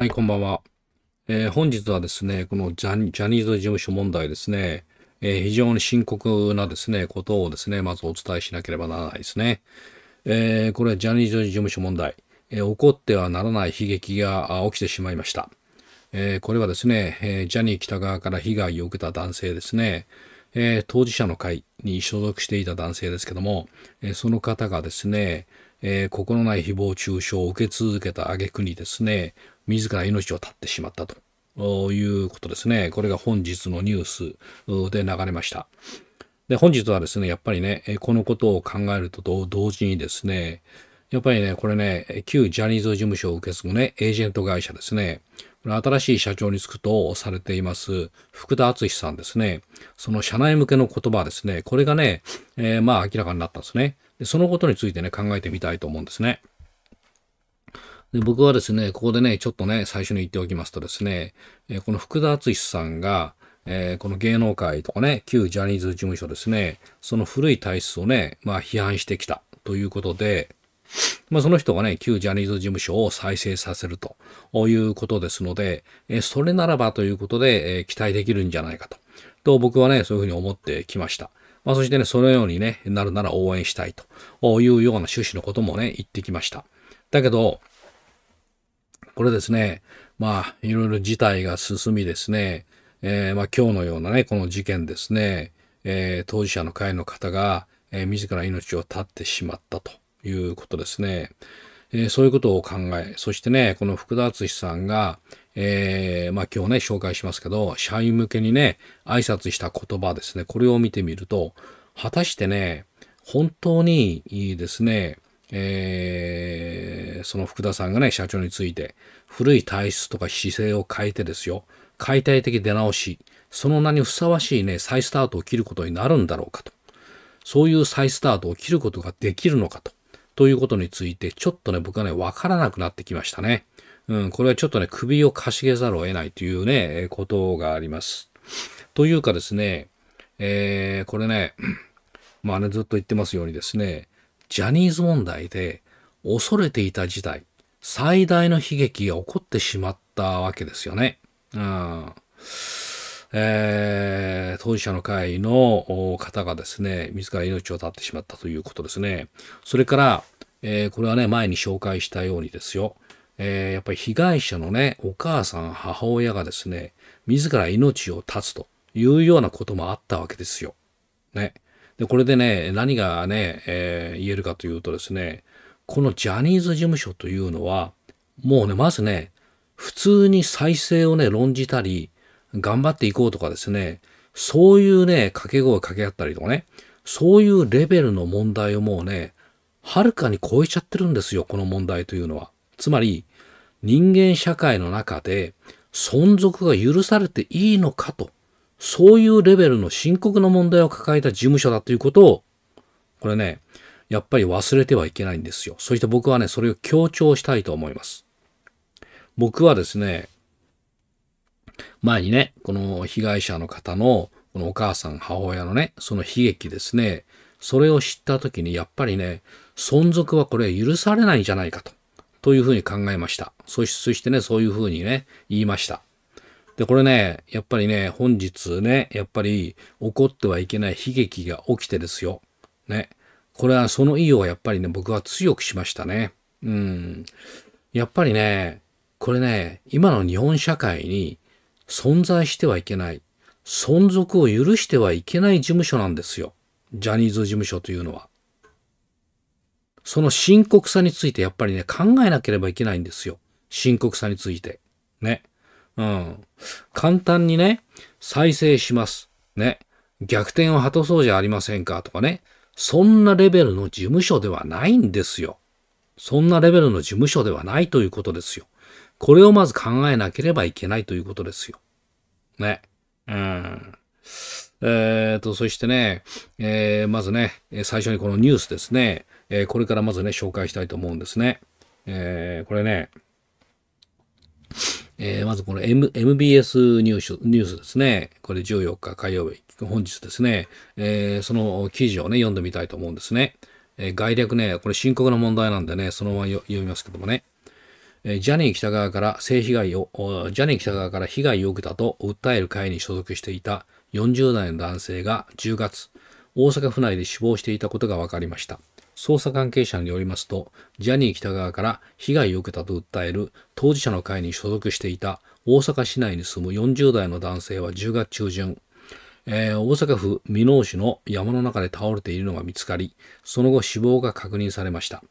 はい、こんばんは。えー、本日はですね、このジャニーズ事務所問題ですね、えー、非常に深刻なですね、ことをですね、まずお伝えしなければならないですね。えー、これはジャニーズ事務所問題、え起こってはならない悲劇が起きてしまいました。えこれはですね、えジャニー北側から被害を受けた男性ですね、え当事者の会に所属していた男性ですけども、えその方がですね、え心ない誹謗中傷を受け続けた挙句にですね、自ら命を絶ってしまったということですね。これが本日のニュースで流れました。で、本日はですね、やっぱりね、このことを考えると同時にですね、やっぱりね、これね、旧ジャニーズ事務所を受け継ぐね、エージェント会社ですね。これ新しい社長に就くとされています、福田敦さんですね。その社内向けの言葉ですね。これがね、えー、まあ明らかになったんですねで。そのことについてね、考えてみたいと思うんですね。で僕はですね、ここでね、ちょっとね、最初に言っておきますとですね、えこの福田敦さんが、えー、この芸能界とかね、旧ジャニーズ事務所ですね、その古い体質をね、まあ批判してきたということで、まあ、その人がね、旧ジャニーズ事務所を再生させるということですので、えそれならばということで、え期待できるんじゃないかと。と僕はね、そういうふうに思ってきました。まあ、そしてね、そのようにね、なるなら応援したいというような趣旨のこともね、言ってきました。だけど、これですね、まあ、いろいろ事態が進みですね、えー、まあ、今日のようなね、この事件ですね、えー、当事者の会の方が、えー、自ら命を絶ってしまったということですね。えー、そういうことを考え、そしてね、この福田敦さんが、えー、まあ今日ね、紹介しますけど、社員向けにね、挨拶した言葉ですね、これを見てみると、果たしてね、本当にいいですね、えー、その福田さんがね、社長について、古い体質とか姿勢を変えてですよ、解体的出直し、その名にふさわしいね、再スタートを切ることになるんだろうかと。そういう再スタートを切ることができるのかと。ということについて、ちょっとね、僕はね、わからなくなってきましたね。うん、これはちょっとね、首をかしげざるを得ないというね、ことがあります。というかですね、えー、これね、まあね、ずっと言ってますようにですね、ジャニーズ問題で恐れていた時代、最大の悲劇が起こってしまったわけですよね。うん。えー、当事者の会の方がですね、自ら命を絶ってしまったということですね。それから、えー、これはね、前に紹介したようにですよ。えー、やっぱり被害者のね、お母さん、母親がですね、自ら命を絶つというようなこともあったわけですよ。ね。で、これでね、何がね、えー、言えるかというとですね、このジャニーズ事務所というのは、もうね、まずね、普通に再生をね、論じたり、頑張っていこうとかですね、そういうね、掛け声掛け合ったりとかね、そういうレベルの問題をもうね、はるかに超えちゃってるんですよ、この問題というのは。つまり、人間社会の中で存続が許されていいのかとそういうレベルの深刻な問題を抱えた事務所だということを、これね、やっぱり忘れてはいけないんですよ。そして僕はね、それを強調したいと思います。僕はですね、前にね、この被害者の方の、このお母さん、母親のね、その悲劇ですね、それを知った時にやっぱりね、存続はこれ許されないんじゃないかと、というふうに考えました。そしてね、そういうふうにね、言いました。で、これね、やっぱりね、本日ね、やっぱり起こってはいけない悲劇が起きてですよ。ね。これはその意をやっぱりね、僕は強くしましたね。うん。やっぱりね、これね、今の日本社会に存在してはいけない、存続を許してはいけない事務所なんですよ。ジャニーズ事務所というのは。その深刻さについてやっぱりね、考えなければいけないんですよ。深刻さについて。ね。うん。簡単にね、再生します。ね。逆転を果たそうじゃありませんかとかね。そんなレベルの事務所ではないんですよ。そんなレベルの事務所ではないということですよ。これをまず考えなければいけないということですよ。ね。うん。えっ、ー、と、そしてね、えー、まずね、最初にこのニュースですね、えー、これからまずね、紹介したいと思うんですね。えこれね、えー、まずこの、M、MBS ニュース、ニュースですね。これ14日火曜日、本日ですね。えー、その記事をね、読んでみたいと思うんですね。えー、概略ね、これ深刻な問題なんでね、そのまま読みますけどもね。えー、ジャニー北側から性被害を、ジャニー北川から被害を受けたと訴える会に所属していた40代の男性が10月、大阪府内で死亡していたことが分かりました。捜査関係者によりますと、ジャニー喜多川から被害を受けたと訴える当事者の会に所属していた大阪市内に住む40代の男性は10月中旬、えー、大阪府箕面市の山の中で倒れているのが見つかり、その後死亡が確認されました。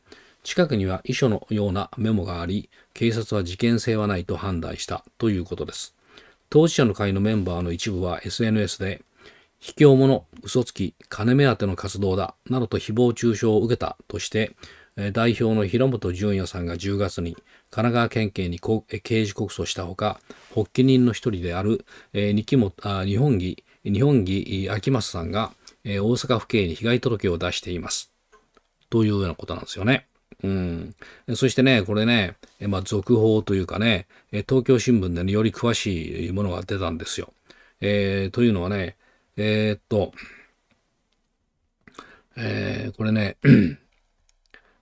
近くには遺書のようなメモがあり、警察は事件性はないと判断したということです。当事者の会のメンバーの一部は SNS で、卑怯者、嘘つき、金目当ての活動だ、などと誹謗中傷を受けたとして、代表の平本淳也さんが10月に神奈川県警に刑事告訴したほか、発起人の一人である、日本議、日本秋松さんが、大阪府警に被害届を出しています。というようなことなんですよね。うん。そしてね、これね、まあ、続報というかね、東京新聞で、ね、より詳しいものが出たんですよ。えー、というのはね、えー、っと、えー、これね、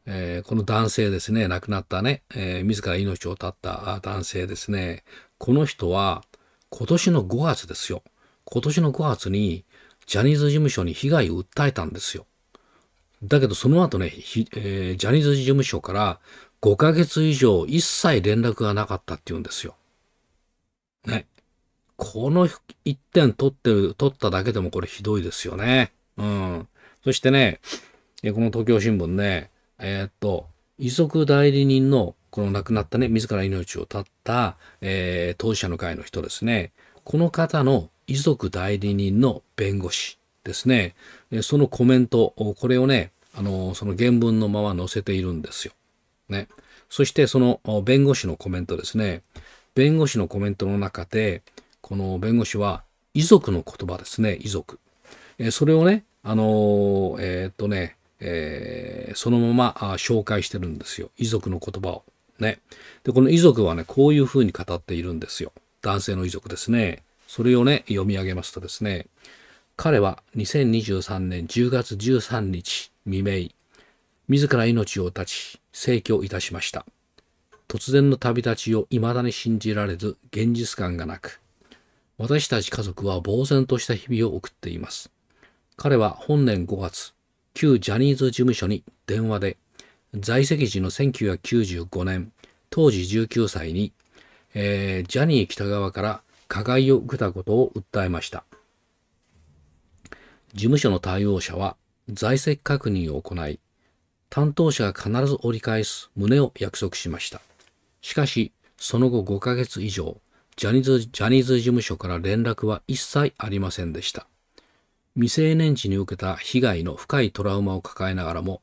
えー、この男性ですね、亡くなったね、えー、自ら命を絶った男性ですね、この人は今年の5月ですよ。今年の5月にジャニーズ事務所に被害を訴えたんですよ。だけどその後ね、えー、ジャニーズ事務所から5ヶ月以上一切連絡がなかったって言うんですよ。ね。この1点取ってる、取っただけでもこれひどいですよね。うん。そしてね、この東京新聞ね、えー、っと、遺族代理人のこの亡くなったね、自ら命を絶った、えー、当事者の会の人ですね。この方の遺族代理人の弁護士ですね。そのコメント、これをね、あの、その原文のまま載せているんですよ。ね。そしてその弁護士のコメントですね。弁護士のコメントの中で、この弁護士は遺族の言葉ですね、遺族。えそれをね、あのえー、っとね、えー、そのままあ紹介してるんですよ。遺族の言葉を。ね。で、この遺族はね、こういうふうに語っているんですよ。男性の遺族ですね。それをね、読み上げますとですね、彼は2023年10月13日未明、自ら命を絶ち、逝去いたしました。突然の旅立ちを未だに信じられず、現実感がなく、私たち家族は呆然とした日々を送っています。彼は本年5月、旧ジャニーズ事務所に電話で、在籍時の1995年、当時19歳に、えー、ジャニー北川から加害を受けたことを訴えました。事務所の対応者は在籍確認を行い、担当者が必ず折り返す旨を約束しました。しかし、その後5ヶ月以上、ジャニーズ、ジャニーズ事務所から連絡は一切ありませんでした。未成年時に受けた被害の深いトラウマを抱えながらも、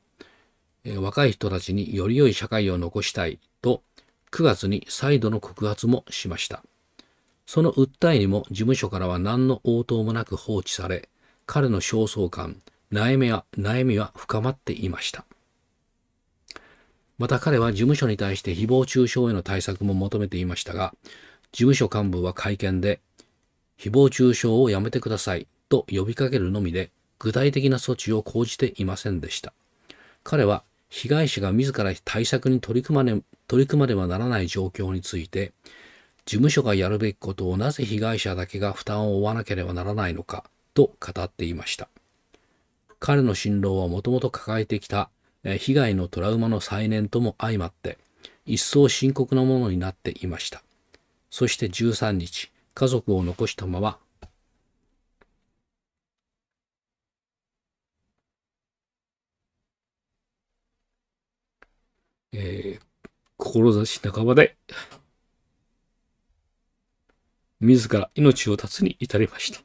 え若い人たちにより良い社会を残したいと、9月に再度の告発もしました。その訴えにも事務所からは何の応答もなく放置され、彼の焦燥感、悩みは、悩みは深まっていました。また彼は事務所に対して誹謗中傷への対策も求めていましたが、事務所幹部は会見で、誹謗中傷をやめてくださいと呼びかけるのみで、具体的な措置を講じていませんでした。彼は、被害者が自ら対策に取り組まね、取り組まねばならない状況について、事務所がやるべきことをなぜ被害者だけが負担を負わなければならないのかと語っていました。彼の心労はもともと抱えてきた被害のトラウマの再燃とも相まって、一層深刻なものになっていました。そして13日、家族を残したまま、えー、志半ばで、自ら命を絶つに至りました。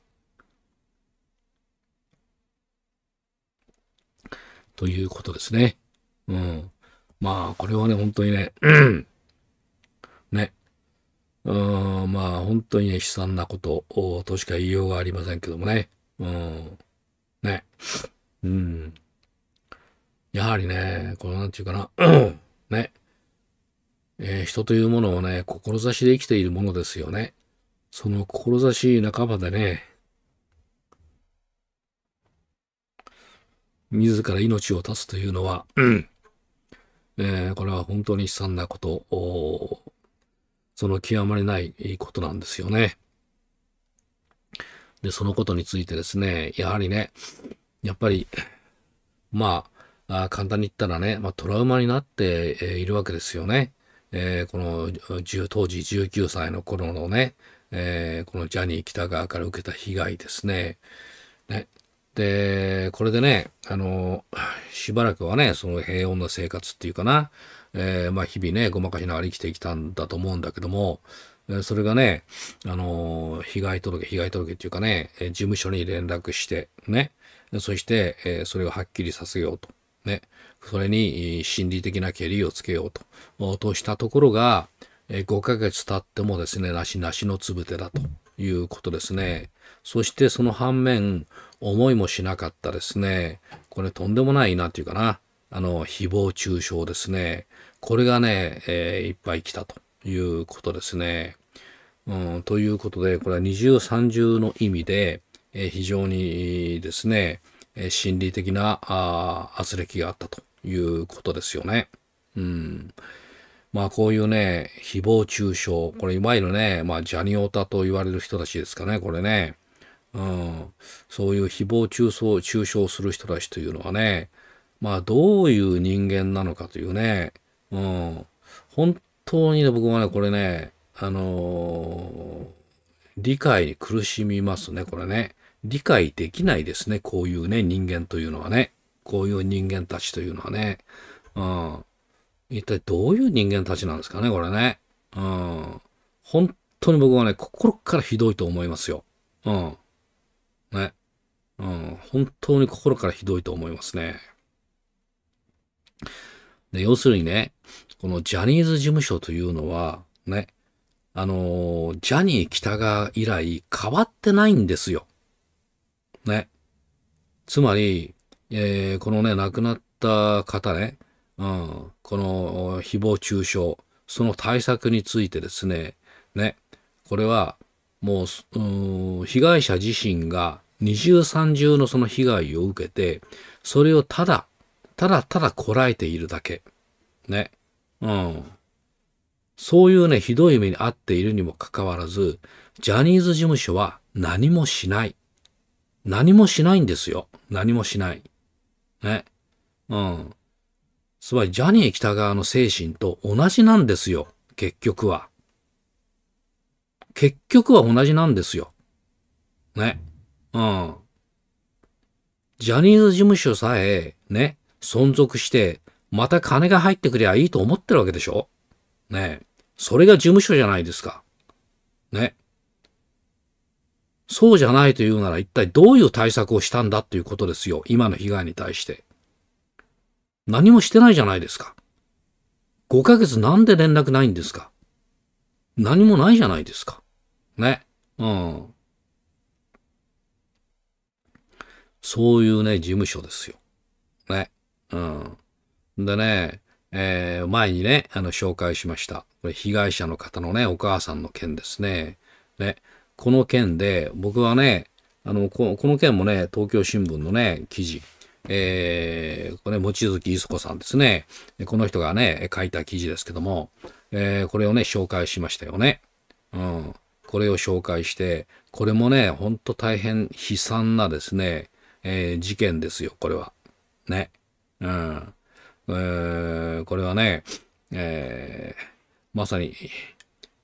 ということですね。うん。まあ、これはね、本当にね、うん。うん、まあ本当にね、悲惨なこととしか言いようがありませんけどもね。うん。ね。うん。やはりね、このなんていうかな、ね。えー、人というものをね、志で生きているものですよね。その志半ばでね、自ら命を絶つというのは、えー、これは本当に悲惨なことその極まりないことなんですよね。で、そのことについてですね、やはりね、やっぱり、まあ、あ簡単に言ったらね、まあ、トラウマになっているわけですよね。えー、この当時19歳の頃のね、えー、このジャニー喜多川から受けた被害ですね。ねで、これでね、あの、しばらくはね、その平穏な生活っていうかな、えー、まあ日々ね、ごまかしながら生きてきたんだと思うんだけども、それがね、あの、被害届、被害届っていうかね、事務所に連絡して、ね、そして、えそれをはっきりさせようと。ね、それに心理的なけりをつけようと、としたところが、5ヶ月経ってもですね、なしなしのつぶてだということですね。そしてその反面、思いもしなかったですね、これとんでもないなっていうかな、あの、誹謗中傷ですね。これがね、えー、いっぱい来たということですね。うん、ということで、これは二重三重の意味で、えー、非常にですね、え心理的なあ圧力があったということですよね。うん。まあこういうね、誹謗中傷、これいわゆるね、まあジャニオタと言われる人たちですかね、これね。うん。そういう誹謗中傷、中傷する人たちというのはね、まあ、どういう人間なのかというね、うん、本当にね、僕はね、これね、あのー、理解に苦しみますね、これね。理解できないですね、こういうね、人間というのはね。こういう人間たちというのはね。うん。一体どういう人間たちなんですかね、これね。うん。本当に僕はね、心からひどいと思いますよ。うん。ね。うん。本当に心からひどいと思いますね。で要するにね、このジャニーズ事務所というのは、ね、あのジャニー北川以来変わってないんですよ。ね。つまり、えー、このね、亡くなった方ね、うん、この誹謗中傷、その対策についてですね、ね、これはもう、うん、被害者自身が二重三重のその被害を受けて、それをただただただこらえているだけ。ね。うん。そういうね、ひどい目に遭っているにもかかわらず、ジャニーズ事務所は何もしない。何もしないんですよ。何もしない。ね。うん。つまり、ジャニー北川の精神と同じなんですよ。結局は。結局は同じなんですよ。ね。うん。ジャニーズ事務所さえ、ね、存続して、また金が入ってくりゃいいと思ってるわけでしょねえ。それが事務所じゃないですか。ね。そうじゃないというなら一体どういう対策をしたんだっていうことですよ。今の被害に対して。何もしてないじゃないですか。5ヶ月なんで連絡ないんですか何もないじゃないですか。ね。うん。そういうね、事務所ですよ。ね。うん。でね、えー、前にね、あの、紹介しました。これ、被害者の方のね、お母さんの件ですね。ね、この件で、僕はね、あの、ここの件もね、東京新聞のね、記事、えー、これ、望月磯子さんですね。この人がね、書いた記事ですけども、えー、これをね、紹介しましたよね。うん。これを紹介して、これもね、ほんと大変悲惨なですね、えー、事件ですよ、これは。ね。うん。えこれはね、えー、まさに、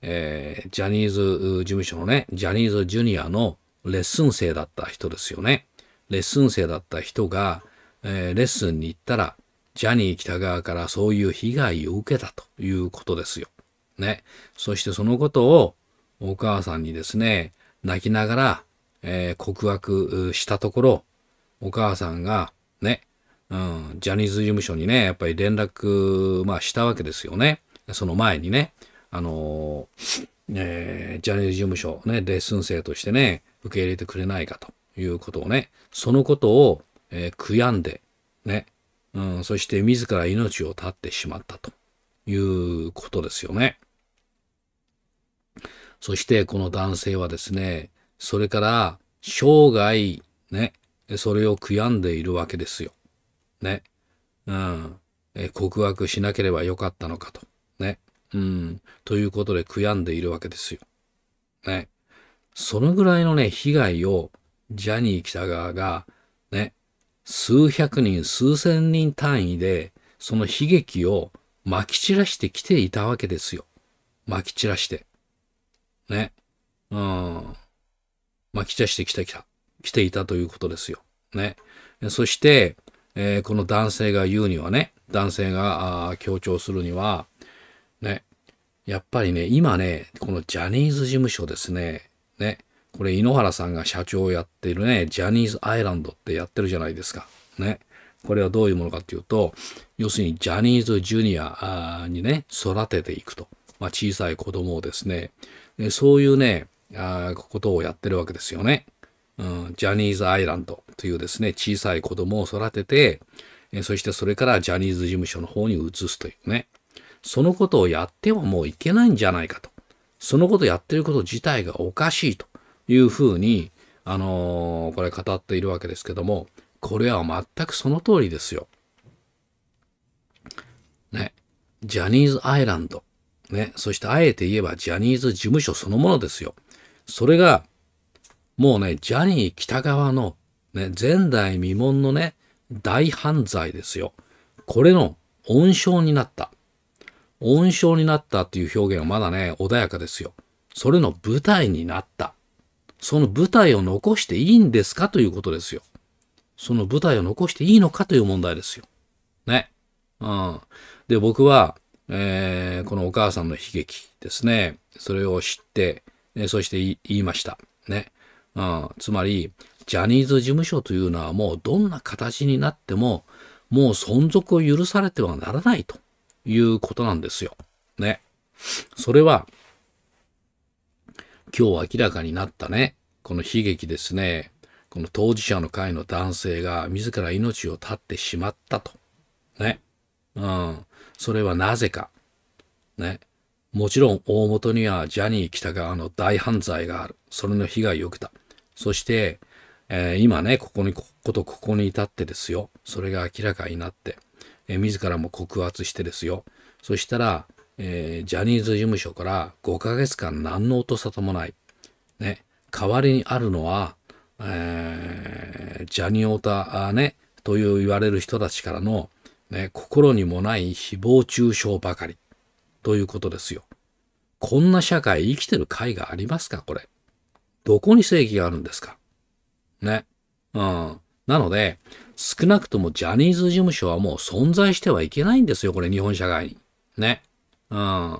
えー、ジャニーズ事務所のね、ジャニーズジュニアのレッスン生だった人ですよね。レッスン生だった人が、えー、レッスンに行ったら、ジャニー北川からそういう被害を受けたということですよ。ね。そしてそのことをお母さんにですね、泣きながら、えー、告白したところ、お母さんがね、うん、ジャニーズ事務所にね、やっぱり連絡、まあしたわけですよね。その前にね、あのー、えー、ジャニーズ事務所、ね、レッスン生としてね、受け入れてくれないかということをね、そのことを、えー、悔やんで、ね、うん、そして自ら命を絶ってしまったということですよね。そしてこの男性はですね、それから生涯ね、それを悔やんでいるわけですよ。ね。うん。え告白しなければよかったのかと。ね。うん。ということで悔やんでいるわけですよ。ね。そのぐらいのね、被害をジャニー喜多川が、ね、数百人、数千人単位で、その悲劇を撒き散らしてきていたわけですよ。撒き散らして。ね。うん。撒き散らしてきたきた。来ていたということですよ。ね。そして、えー、この男性が言うにはね、男性が強調するには、ね、やっぱりね、今ね、このジャニーズ事務所ですね、ね、これ井ノ原さんが社長をやっているね、ジャニーズアイランドってやってるじゃないですか。ね。これはどういうものかっていうと、要するにジャニーズジュニアにね、育てていくと。まあ、小さい子供をですね、そういうね、あことをやってるわけですよね。うん、ジャニーズアイランドというですね、小さい子供を育てて、えそしてそれからジャニーズ事務所の方に移すというね、そのことをやってはもういけないんじゃないかと。そのことやってること自体がおかしいというふうに、あのー、これ語っているわけですけども、これは全くその通りですよ。ね。ジャニーズアイランド。ね。そしてあえて言えばジャニーズ事務所そのものですよ。それがもうね、ジャニー北川の、ね、前代未聞のね、大犯罪ですよ。これの温床になった。温床になったっていう表現はまだね、穏やかですよ。それの舞台になった。その舞台を残していいんですかということですよ。その舞台を残していいのかという問題ですよ。ね。うん。で、僕は、えー、このお母さんの悲劇ですね。それを知って、えそして言いました。ね。うん、つまり、ジャニーズ事務所というのはもうどんな形になっても、もう存続を許されてはならないということなんですよ。ね。それは、今日明らかになったね、この悲劇ですね。この当事者の会の男性が自ら命を絶ってしまったと。ね。うん。それはなぜか。ね。もちろん大元にはジャニー喜多川の大犯罪がある。それの被害を受けた。そして、えー、今ね、ここに、こことここに至ってですよ。それが明らかになって、えー、自らも告発してですよ。そしたら、えー、ジャニーズ事務所から5ヶ月間何の音沙汰もない。ね。代わりにあるのは、えー、ジャニオタね、という言われる人たちからの、ね、心にもない誹謗中傷ばかり。ということですよ。こんな社会生きてる甲斐がありますかこれ。どこに正義があるんですかね。うん。なので、少なくともジャニーズ事務所はもう存在してはいけないんですよ、これ、日本社会に。ね。うん。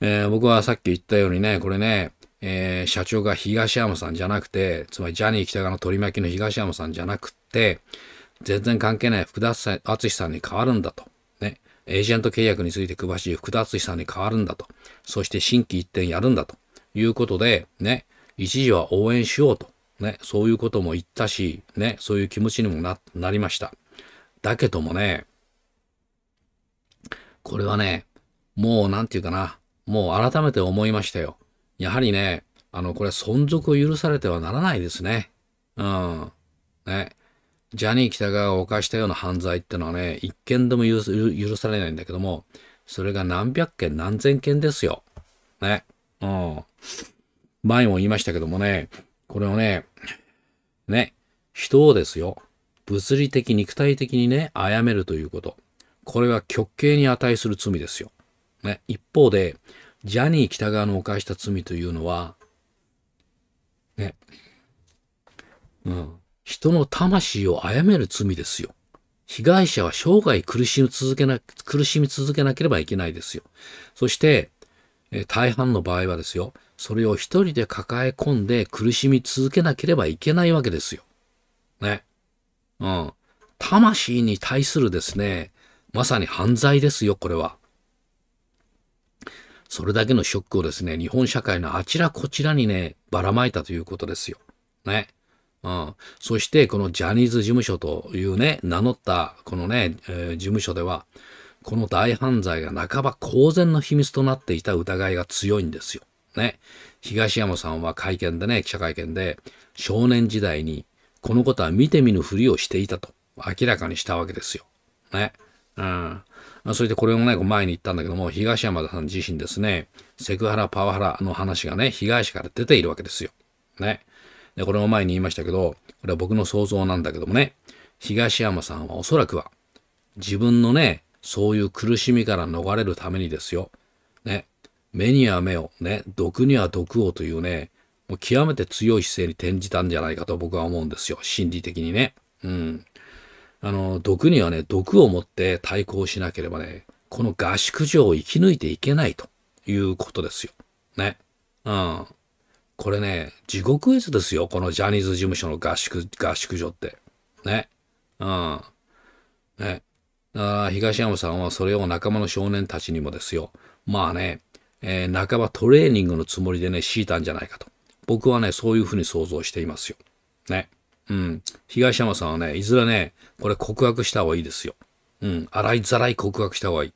えー、僕はさっき言ったようにね、これね、えー、社長が東山さんじゃなくて、つまりジャニー喜多川の取り巻きの東山さんじゃなくて、全然関係ない福田淳さんに変わるんだと。ね。エージェント契約について詳しい福田淳さんに変わるんだと。そして新規一点やるんだということで、ね。一時は応援しようと、ね、そういうことも言ったし、ね、そういう気持ちにもな、なりました。だけどもね、これはね、もうなんていうかな、もう改めて思いましたよ。やはりね、あの、これ存続を許されてはならないですね。うん。ね。ジャニー喜多川が犯したような犯罪ってのはね、一件でも許許されないんだけども、それが何百件何千件ですよ。ね。うん。前も言いましたけどもね、これをね、ね、人をですよ、物理的、肉体的にね、殺めるということ。これは極刑に値する罪ですよ。ね、一方で、ジャニー北川の犯した罪というのは、ね、うん、人の魂を殺める罪ですよ。被害者は生涯苦しみ続けな、苦しみ続けなければいけないですよ。そして、え大半の場合はですよ、それを一人で抱え込んで苦しみ続けなければいけないわけですよ。ね。うん。魂に対するですね、まさに犯罪ですよ、これは。それだけのショックをですね、日本社会のあちらこちらにね、ばらまいたということですよ。ね。うん、そして、このジャニーズ事務所というね、名乗った、このね、えー、事務所では、この大犯罪が半ば公然の秘密となっていた疑いが強いんですよ。ね、東山さんは会見でね、記者会見で、少年時代にこのことは見て見ぬふりをしていたと明らかにしたわけですよ。ね。うん。それでこれもね、前に言ったんだけども、東山さん自身ですね、セクハラ、パワハラの話がね、被害者から出ているわけですよ。ね。で、これも前に言いましたけど、これは僕の想像なんだけどもね、東山さんはおそらくは、自分のね、そういう苦しみから逃れるためにですよ。ね、目には目を、ね、毒には毒をというね、もう極めて強い姿勢に転じたんじゃないかと僕は思うんですよ。心理的にね。うん。あの、毒にはね、毒を持って対抗しなければね、この合宿所を生き抜いていけないということですよ。ね。うん。これね、地獄絵図ですよ。このジャニーズ事務所の合宿、合宿所って。ね。うん。ね。だから、東山さんはそれを仲間の少年たちにもですよ。まあね、えー、半ばトレーニングのつもりでね、敷いたんじゃないかと。僕はね、そういうふうに想像していますよ。ね。うん。東山さんはね、いずれね、これ告白した方がいいですよ。うん。洗いざらい告白した方がいい。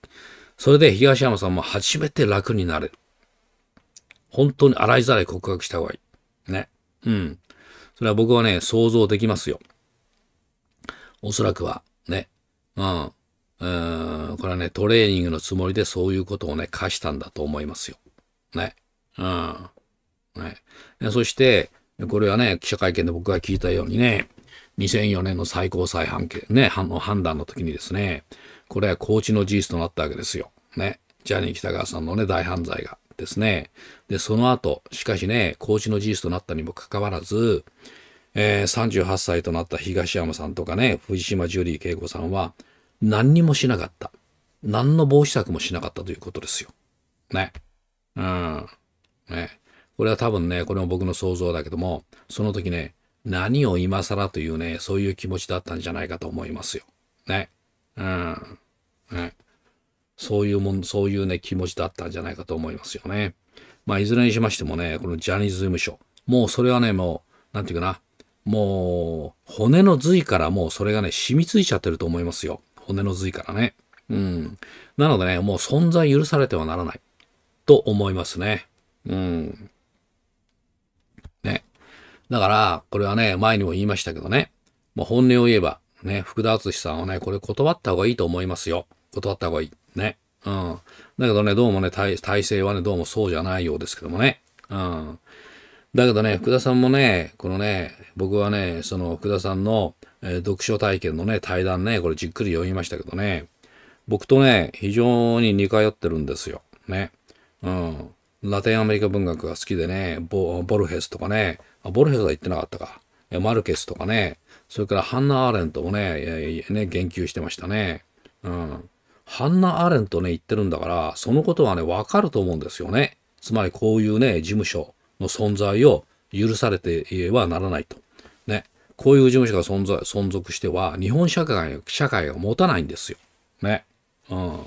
それで東山さんも初めて楽になれる。本当に洗いざらい告白した方がいい。ね。うん。それは僕はね、想像できますよ。おそらくは、ね。うん。これはね、トレーニングのつもりでそういうことをね、課したんだと思いますよ。ね。うん。ね。そして、これはね、記者会見で僕が聞いたようにね、2004年の最高裁判決、ね、判の判断の時にですね、これは高知の事実となったわけですよ。ね。ジャニー喜多川さんのね、大犯罪がですね。で、その後、しかしね、高知の事実となったにもかかわらず、えー、38歳となった東山さんとかね、藤島ジュリー景子さんは、何にもしなかった。何の防止策もしなかったということですよ。ね。うん。ね。これは多分ね、これも僕の想像だけども、その時ね、何を今更というね、そういう気持ちだったんじゃないかと思いますよ。ね。うん。ね。そういうもん、そういうね、気持ちだったんじゃないかと思いますよね。まあ、いずれにしましてもね、このジャニーズ事務所、もうそれはね、もう、なんていうかな、もう、骨の髄からもうそれがね、染みついちゃってると思いますよ。骨の髄からね。うん。なのでね、もう存在許されてはならない。と思いますね。うん。ね。だから、これはね、前にも言いましたけどね。ま本音を言えば、ね、福田敦さんはね、これ断った方がいいと思いますよ。断った方がいい。ね。うん。だけどね、どうもね、体制はね、どうもそうじゃないようですけどもね。うん。だけどね、福田さんもね、このね、僕はね、その福田さんの、えー、読書体験のね、対談ね、これじっくり読みましたけどね、僕とね、非常に似通ってるんですよ。ね。うん。ラテンアメリカ文学が好きでね、ボボルヘスとかね、あ、ボルヘスは言ってなかったか。マルケスとかね、それからハンナ・アーレントもね、ね言及してましたね。うん。ハンナ・アーレントね、言ってるんだから、そのことはね、わかると思うんですよね。つまりこういうね、事務所の存在を許されてはならないと。こういう事務所が存在、存続しては、日本社会、社会が持たないんですよ。ね。うん。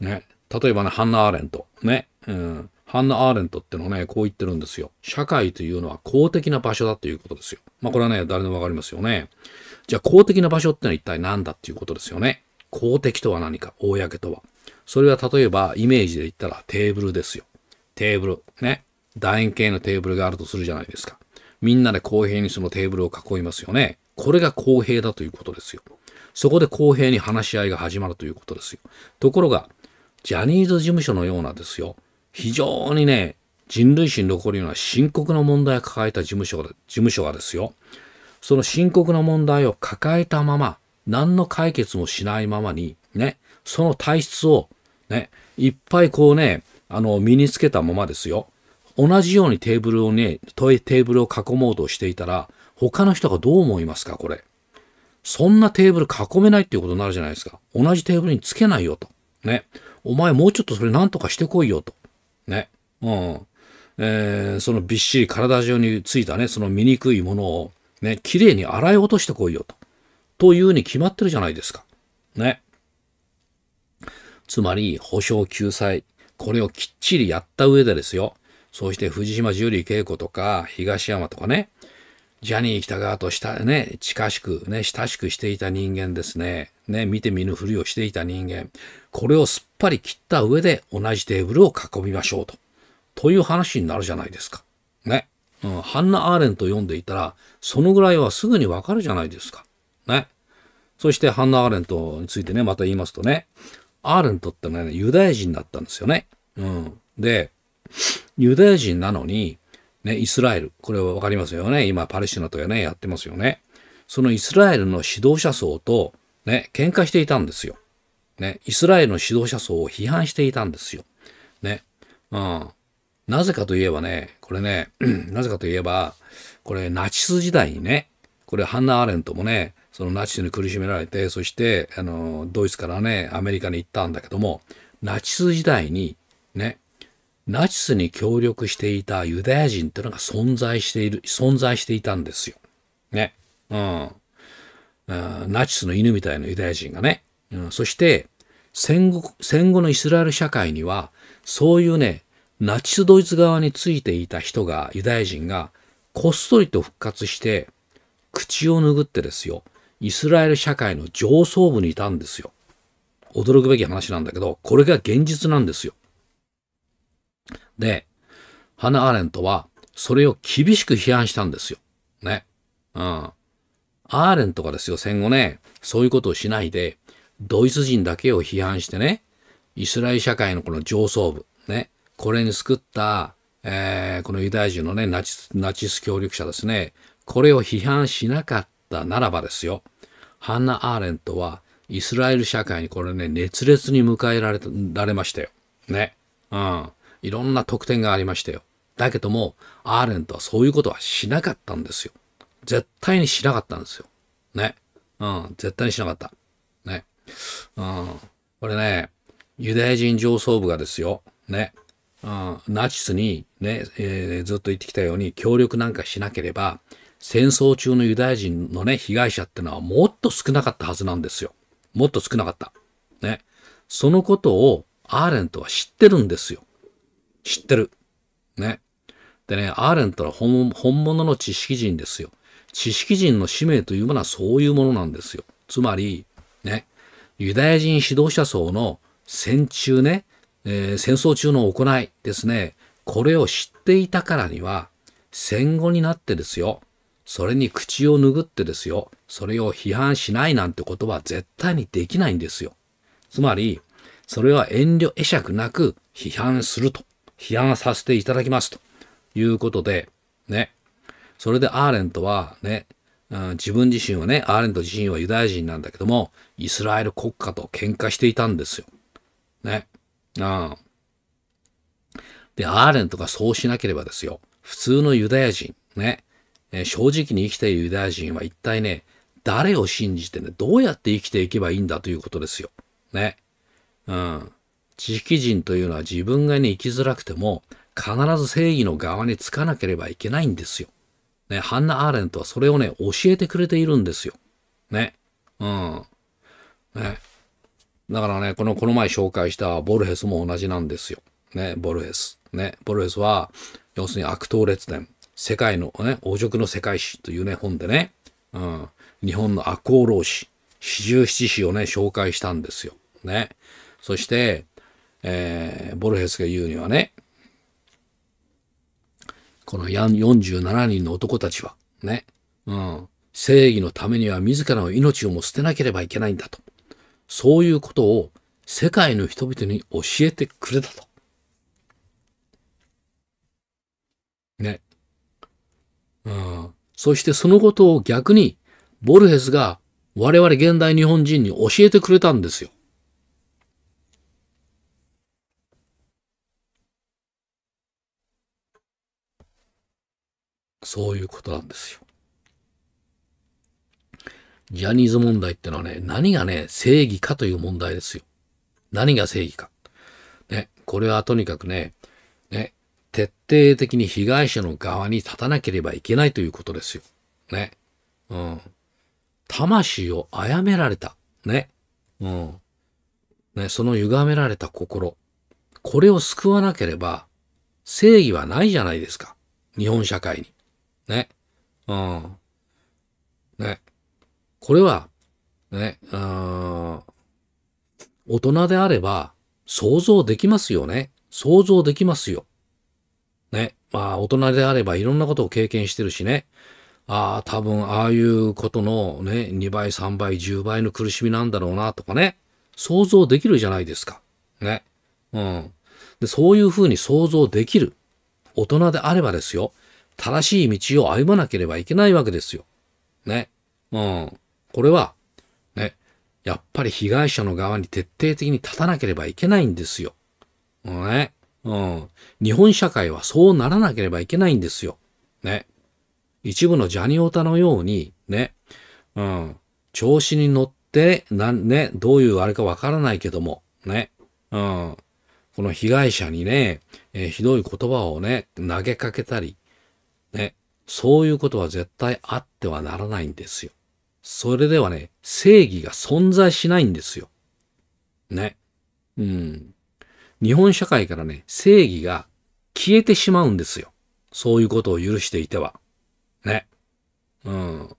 ね。例えばね、ハンナ・アーレント。ね。うん。ハンナ・アーレントってのはね、こう言ってるんですよ。社会というのは公的な場所だということですよ。まあ、これはね、誰でもわかりますよね。じゃあ公的な場所ってのは一体何だっていうことですよね。公的とは何か、公とは。それは例えば、イメージで言ったらテーブルですよ。テーブル。ね。楕円形のテーブルがあるとするじゃないですか。みんなで公平にそのテーブルを囲いますよね。これが公平だということですよ。そこで公平に話し合いが始まるということですよ。ところが、ジャニーズ事務所のようなですよ。非常にね、人類史に残るような深刻な問題を抱えた事務所事務所がですよ。その深刻な問題を抱えたまま、何の解決もしないままに、ね、その体質を、ね、いっぱいこうね、あの、身につけたままですよ。同じようにテーブルをね、トイテーブルを囲もうとしていたら、他の人がどう思いますか、これ。そんなテーブル囲めないっていうことになるじゃないですか。同じテーブルにつけないよと。ね。お前もうちょっとそれなんとかしてこいよと。ね。うん。えー、そのびっしり体中についたね、その醜いものをね、綺麗に洗い落としてこいよと。というに決まってるじゃないですか。ね。つまり、保証救済。これをきっちりやった上でですよ。そうして藤島ジュリー景子とか東山とかね、ジャニー喜多川としたね、近しく、ね、親しくしていた人間ですね。ね、見て見ぬふりをしていた人間。これをすっぱり切った上で同じテーブルを囲みましょうと。という話になるじゃないですか。ね。うん、ハンナ・アーレント読んでいたら、そのぐらいはすぐにわかるじゃないですか。ね。そしてハンナ・アーレントについてね、また言いますとね、アーレントってね、ユダヤ人だったんですよね。うん。で、ユダヤ人なのに、ね、イスラエル、これはわかりますよね。今、パレスチナとかね、やってますよね。そのイスラエルの指導者層と、ね、喧嘩していたんですよ。ね、イスラエルの指導者層を批判していたんですよ。ね、うん。なぜかといえばね、これね、なぜかといえば、これナチス時代にね、これハンナ・アーレントもね、そのナチスに苦しめられて、そして、あの、ドイツからね、アメリカに行ったんだけども、ナチス時代にね、ナチスに協力していたユダヤ人ってのが存在している、存在していたんですよ。ね。うん。ナチスの犬みたいなユダヤ人がね。うん、そして戦後、戦後のイスラエル社会には、そういうね、ナチスドイツ側についていた人が、ユダヤ人が、こっそりと復活して、口を拭ってですよ、イスラエル社会の上層部にいたんですよ。驚くべき話なんだけど、これが現実なんですよ。で、ハナ・アーレントは、それを厳しく批判したんですよ。ね。うん。アーレントがですよ、戦後ね、そういうことをしないで、ドイツ人だけを批判してね、イスラエル社会のこの上層部、ね、これに救った、えー、このユダヤ人のね、ナチス、ナチス協力者ですね、これを批判しなかったならばですよ、ハンナ・アーレントは、イスラエル社会にこれね、熱烈に迎えられられましたよ。ね。うん。いろんな特典がありましたよ。だけども、アーレントはそういうことはしなかったんですよ。絶対にしなかったんですよ。ね。うん、絶対にしなかった。ね。うん、これね、ユダヤ人上層部がですよ。ね。うん、ナチスにね、えー、ずっと言ってきたように協力なんかしなければ、戦争中のユダヤ人のね、被害者ってのはもっと少なかったはずなんですよ。もっと少なかった。ね。そのことをアーレントは知ってるんですよ。知ってる。ね。でね、アーレントは本物の知識人ですよ。知識人の使命というものはそういうものなんですよ。つまり、ね、ユダヤ人指導者層の戦中ね、えー、戦争中の行いですね、これを知っていたからには、戦後になってですよ、それに口を拭ってですよ、それを批判しないなんてことは絶対にできないんですよ。つまり、それは遠慮会釈なく批判すると。批判させていただきますということで、ね。それでアーレントはね、うん、自分自身はね、アーレント自身はユダヤ人なんだけども、イスラエル国家と喧嘩していたんですよ。ね。あで、アーレントがそうしなければですよ。普通のユダヤ人、ね。え正直に生きているユダヤ人は一体ね、誰を信じてね、どうやって生きていけばいいんだということですよ。ね。うん。知識人というのは自分がね、生きづらくても、必ず正義の側につかなければいけないんですよ。ね、ハンナ・アーレントはそれをね、教えてくれているんですよ。ね。うん。ね。だからね、この、この前紹介したボルヘスも同じなんですよ。ね、ボルヘス。ね、ボルヘスは、要するに悪党列伝、世界の、ね、王族の世界史というね、本でね、うん、日本の悪王老子、四十七史をね、紹介したんですよ。ね。そして、えー、ボルヘスが言うにはね、この47人の男たちは、ね、うん、正義のためには自らの命をも捨てなければいけないんだと。そういうことを世界の人々に教えてくれたと。ね。うん。そしてそのことを逆に、ボルヘスが我々現代日本人に教えてくれたんですよ。そういうことなんですよ。ジャニーズ問題ってのはね、何がね、正義かという問題ですよ。何が正義か。ね、これはとにかくね、ね、徹底的に被害者の側に立たなければいけないということですよ。ね。うん。魂を殺められた。ね。うん。ね、その歪められた心。これを救わなければ、正義はないじゃないですか。日本社会に。ね。うん。ね。これは、ね、うん、大人であれば想像できますよね。想像できますよ。ね。まあ、大人であればいろんなことを経験してるしね。ああ、多分、ああいうことのね、2倍、3倍、10倍の苦しみなんだろうな、とかね。想像できるじゃないですか。ね。うん。で、そういうふうに想像できる。大人であればですよ。正しい道を歩まなければいけないわけですよ。ね。うん。これは、ね、やっぱり被害者の側に徹底的に立たなければいけないんですよ。ね。うん。日本社会はそうならなければいけないんですよ。ね。一部のジャニオタのように、ね。うん。調子に乗って、なん、ね、どういうあれかわからないけども、ね。うん。この被害者にね、えー、ひどい言葉をね、投げかけたり、ね、そういうことは絶対あってはならないんですよ。それではね、正義が存在しないんですよ。ね。うん。日本社会からね、正義が消えてしまうんですよ。そういうことを許していては。ね。うん。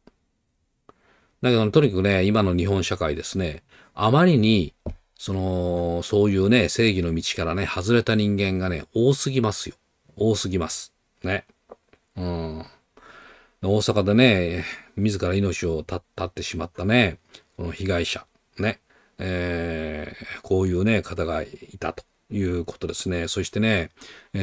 だけど、とにかくね、今の日本社会ですね、あまりに、その、そういうね、正義の道からね、外れた人間がね、多すぎますよ。多すぎます。ね。うん。大阪でね、自ら命を絶ってしまったね、この被害者、ね、えー、こういうね、方がいたということですね。そしてね、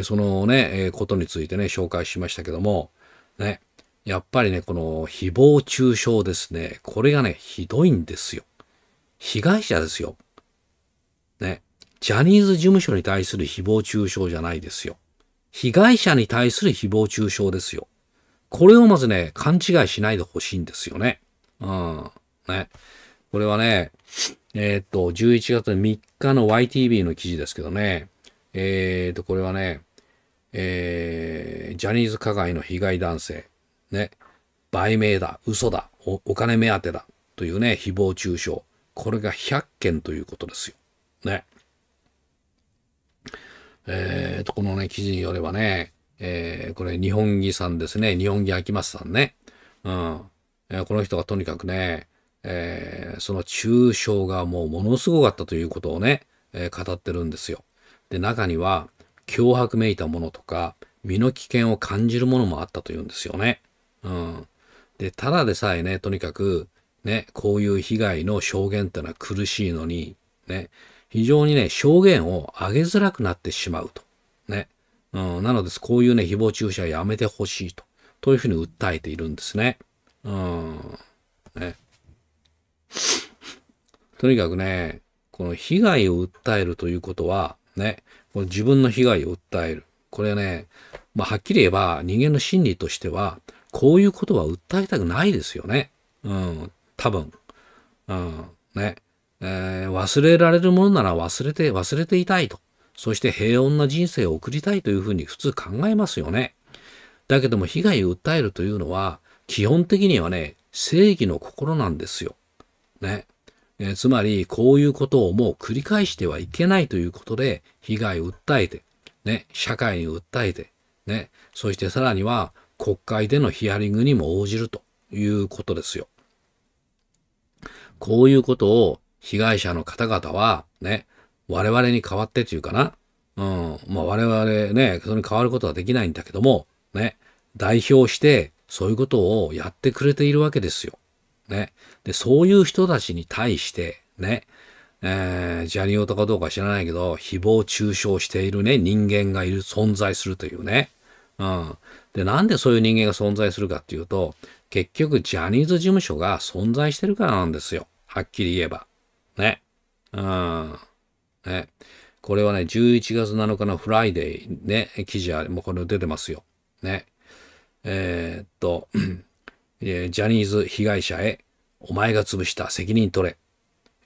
そのね、ことについてね、紹介しましたけども、ね、やっぱりね、この誹謗中傷ですね、これがね、ひどいんですよ。被害者ですよ。ね、ジャニーズ事務所に対する誹謗中傷じゃないですよ。被害者に対する誹謗中傷ですよ。これをまずね、勘違いしないでほしいんですよね。うん。ね。これはね、えー、っと、11月3日の YTV の記事ですけどね。えー、っと、これはね、えー、ジャニーズ加害の被害男性。ね。売名だ。嘘だ。おお金目当てだ。というね、誹謗中傷。これが100件ということですよ。ね。えー、と、このね、記事によればね、えー、これ、日本木さんですね。日本木秋松さんね。うん。えー、この人がとにかくね、えー、その抽象がもうものすごかったということをね、えー、語ってるんですよ。で、中には、脅迫めいたものとか、身の危険を感じるものもあったというんですよね。うん。で、ただでさえね、とにかく、ね、こういう被害の証言ってのは苦しいのに、ね、非常にね、証言を上げづらくなってしまうと。ね。うん、なのでこういうね、誹謗中傷はやめてほしいと。というふうに訴えているんですね。うん。ね。とにかくね、この被害を訴えるということは、ね、この自分の被害を訴える。これね、まあ、はっきり言えば人間の心理としては、こういうことは訴えたくないですよね。うん、多分。うん、ね。えー、忘れられるものなら忘れて、忘れていたいと。そして平穏な人生を送りたいというふうに普通考えますよね。だけども被害を訴えるというのは、基本的にはね、正義の心なんですよ。ね。えー、つまり、こういうことをもう繰り返してはいけないということで、被害を訴えて、ね、社会に訴えて、ね、そしてさらには国会でのヒアリングにも応じるということですよ。こういうことを被害者の方々は、ね、我々に代わってというかな、うん、まあ我々ね、それに変わることはできないんだけども、ね、代表してそういうことをやってくれているわけですよ。ね。で、そういう人たちに対して、ね、えー、ジャニオタかどうか知らないけど、誹謗中傷しているね、人間がいる、存在するというね。うん。で、なんでそういう人間が存在するかっていうと、結局、ジャニーズ事務所が存在してるからなんですよ。はっきり言えば。ね。うん。ね。これはね、11月7日のフライデーね、記事は、もうこれ出てますよ。ね。えー、っと、えー、ジャニーズ被害者へ、お前が潰した責任取れ。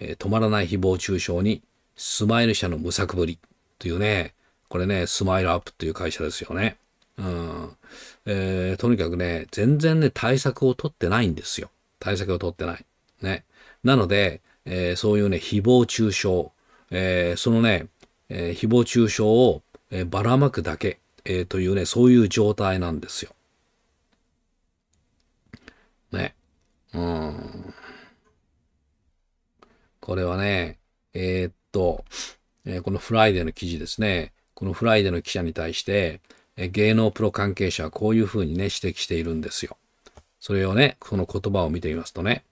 えー、止まらない誹謗中傷に、スマイル社の無策ぶり。というね、これね、スマイルアップという会社ですよね。うん。えー、とにかくね、全然ね、対策を取ってないんですよ。対策を取ってない。ね。なので、えー、そういうね、誹謗中傷、えー、そのね、えー、誹謗中傷を、えばらまくだけ、えというね、そういう状態なんですよ。ね。うん。これはね、えっと、えこのフライデーの記事ですね。このフライデーの記者に対して、え芸能プロ関係者はこういうふうにね、指摘しているんですよ。それをね、この言葉を見てみますとね、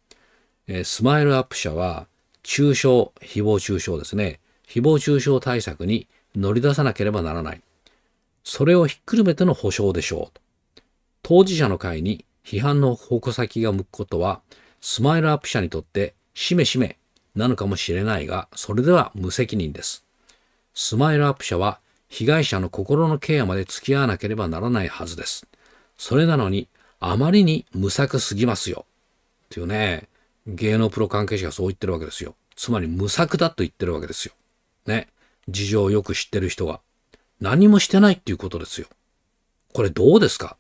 えスマイルアップ社は、中傷、誹謗中傷ですね。誹謗中傷対策に乗り出さなければならない。それをひっくるめての保証でしょう。当事者の会に批判の矛先が向くことは、スマイルアップ社にとって、しめしめなのかもしれないが、それでは無責任です。スマイルアップ社は、被害者の心のケアまで付き合わなければならないはずです。それなのに、あまりに無策すぎますよ。というね、芸能プロ関係者がそう言ってるわけですよ。つまり無策だと言ってるわけですよ。ね。事情をよく知ってる人が。何もしてないっていうことですよ。これどうですか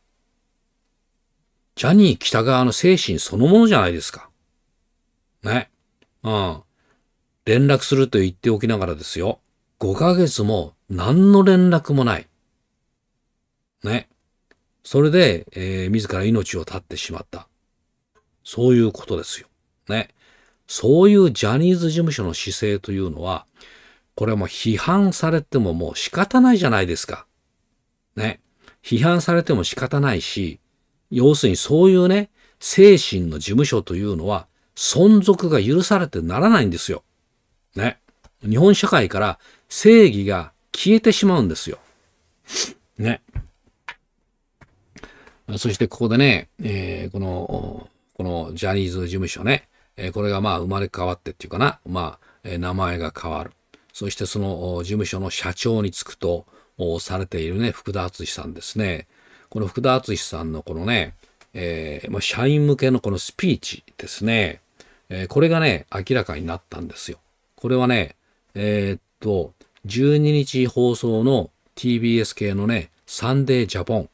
ジャニー北川の精神そのものじゃないですか。ね。うん。連絡すると言っておきながらですよ。5ヶ月も何の連絡もない。ね。それで、えー、自ら命を絶ってしまった。そういうことですよ。ね。そういうジャニーズ事務所の姿勢というのは、これはもう批判されてももう仕方ないじゃないですか。ね。批判されても仕方ないし、要するにそういうね、精神の事務所というのは存続が許されてならないんですよ。ね。日本社会から正義が消えてしまうんですよ。ね。そしてここでね、えー、この、このジャニーズ事務所ね、えこれがまあ生まれ変わってっていうかな、まあ、え名前が変わる。そしてその事務所の社長に就くとされているね、福田敦さんですね。この福田敦さんのこのね、えー、まあ、社員向けのこのスピーチですね、えー、これがね、明らかになったんですよ。これはね、えー、っと、12日放送の TBS 系のね、サンデージャポン。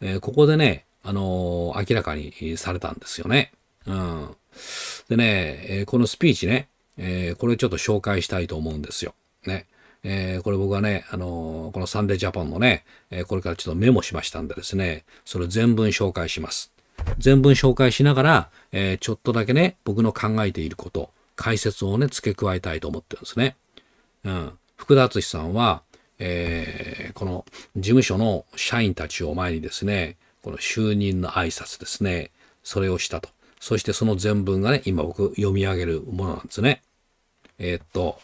えここでね、あの明らかにされたんですよね。うん。でね、えー、このスピーチね、えー、これちょっと紹介したいと思うんですよ。ね。えー、これ僕はね、あのー、このサンデージャパンのね、えー、これからちょっとメモしましたんでですね、それ全文紹介します。全文紹介しながら、えー、ちょっとだけね、僕の考えていること、解説をね、付け加えたいと思ってるんですね。うん。福田敦さんは、えー、この事務所の社員たちを前にですね、この就任の挨拶ですね、それをしたと。そしてその全文がね、今僕読み上げるものなんですね。えー、っと、